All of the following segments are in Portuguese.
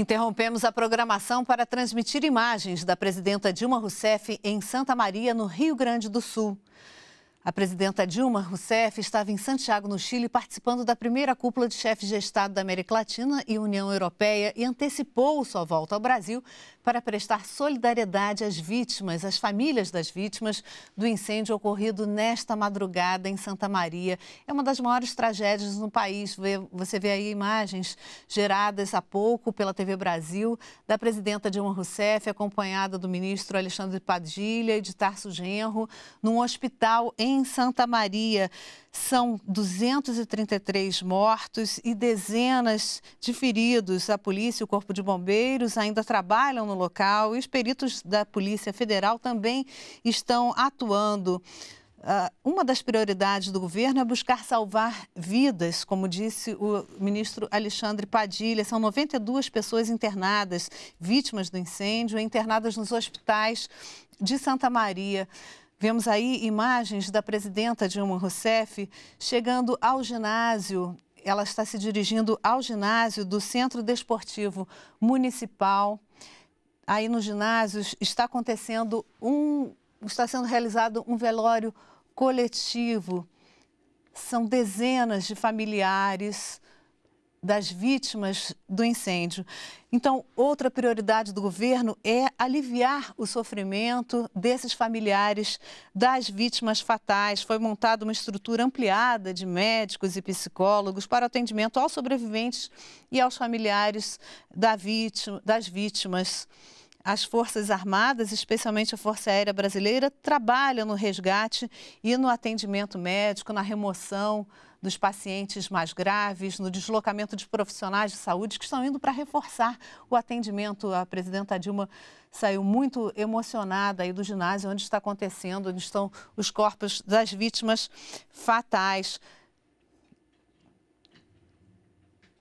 Interrompemos a programação para transmitir imagens da presidenta Dilma Rousseff em Santa Maria, no Rio Grande do Sul. A presidenta Dilma Rousseff estava em Santiago, no Chile, participando da primeira cúpula de chefes de Estado da América Latina e União Europeia e antecipou sua volta ao Brasil para prestar solidariedade às vítimas, às famílias das vítimas do incêndio ocorrido nesta madrugada em Santa Maria. É uma das maiores tragédias no país. Você vê aí imagens geradas há pouco pela TV Brasil da presidenta Dilma Rousseff, acompanhada do ministro Alexandre Padilha e de Tarso Genro, num hospital em em Santa Maria. São 233 mortos e dezenas de feridos. A polícia e o Corpo de Bombeiros ainda trabalham no local e os peritos da Polícia Federal também estão atuando ah, uma das prioridades do governo é buscar salvar vidas, como disse o ministro Alexandre Padilha. São 92 pessoas internadas, vítimas do incêndio, internadas nos hospitais de Santa Maria. Vemos aí imagens da presidenta Dilma Rousseff chegando ao ginásio. Ela está se dirigindo ao ginásio do Centro Desportivo Municipal. Aí no ginásio está acontecendo um está sendo realizado um velório coletivo. São dezenas de familiares, das vítimas do incêndio. Então, outra prioridade do governo é aliviar o sofrimento desses familiares das vítimas fatais. Foi montada uma estrutura ampliada de médicos e psicólogos para atendimento aos sobreviventes e aos familiares da vítima, das vítimas. As Forças Armadas, especialmente a Força Aérea Brasileira, trabalham no resgate e no atendimento médico, na remoção dos pacientes mais graves, no deslocamento de profissionais de saúde que estão indo para reforçar o atendimento. A presidenta Dilma saiu muito emocionada aí do ginásio onde está acontecendo, onde estão os corpos das vítimas fatais.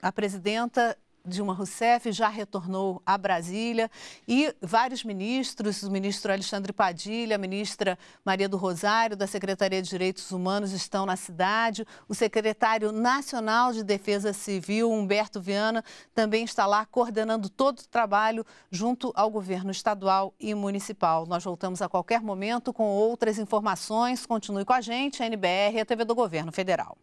A presidenta Dilma Rousseff já retornou a Brasília e vários ministros, o ministro Alexandre Padilha, a ministra Maria do Rosário, da Secretaria de Direitos Humanos, estão na cidade. O secretário nacional de Defesa Civil, Humberto Viana, também está lá coordenando todo o trabalho junto ao governo estadual e municipal. Nós voltamos a qualquer momento com outras informações. Continue com a gente, a NBR e a TV do Governo Federal.